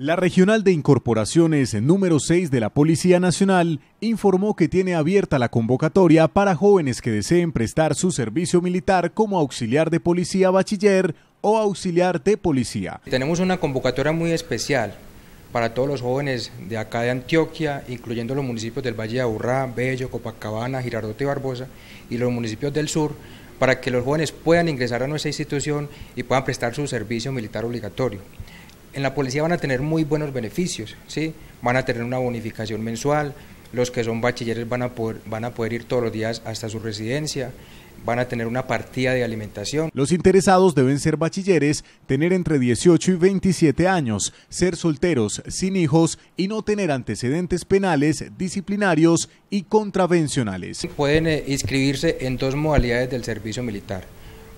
La Regional de Incorporaciones número 6 de la Policía Nacional informó que tiene abierta la convocatoria para jóvenes que deseen prestar su servicio militar como auxiliar de policía bachiller o auxiliar de policía. Tenemos una convocatoria muy especial para todos los jóvenes de acá de Antioquia, incluyendo los municipios del Valle de Aburrá, Bello, Copacabana, Girardot y Barbosa y los municipios del sur, para que los jóvenes puedan ingresar a nuestra institución y puedan prestar su servicio militar obligatorio en la policía van a tener muy buenos beneficios, ¿sí? van a tener una bonificación mensual, los que son bachilleres van a poder, van a poder ir todos los días hasta su residencia, van a tener una partida de alimentación. Los interesados deben ser bachilleres, tener entre 18 y 27 años, ser solteros, sin hijos y no tener antecedentes penales, disciplinarios y contravencionales. Pueden eh, inscribirse en dos modalidades del servicio militar.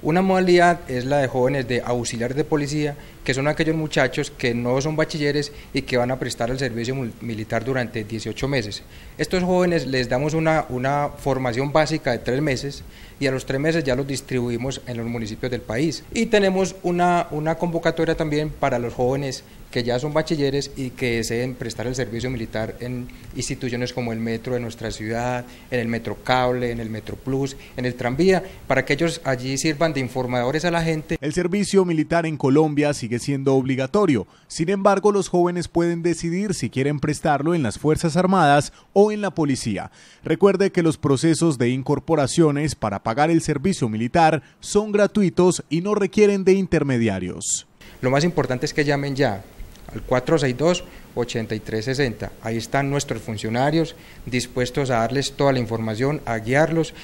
Una modalidad es la de jóvenes de auxiliares de policía, que son aquellos muchachos que no son bachilleres y que van a prestar el servicio militar durante 18 meses. Estos jóvenes les damos una, una formación básica de tres meses y a los tres meses ya los distribuimos en los municipios del país. Y tenemos una, una convocatoria también para los jóvenes que ya son bachilleres y que deseen prestar el servicio militar en instituciones como el metro de nuestra ciudad, en el metro cable, en el metro plus, en el tranvía, para que ellos allí sirvan de informadores a la gente. El servicio militar en Colombia sigue siendo obligatorio, sin embargo los jóvenes pueden decidir si quieren prestarlo en las Fuerzas Armadas o en la policía. Recuerde que los procesos de incorporaciones para pagar el servicio militar son gratuitos y no requieren de intermediarios. Lo más importante es que llamen ya, al 462-8360. Ahí están nuestros funcionarios dispuestos a darles toda la información, a guiarlos.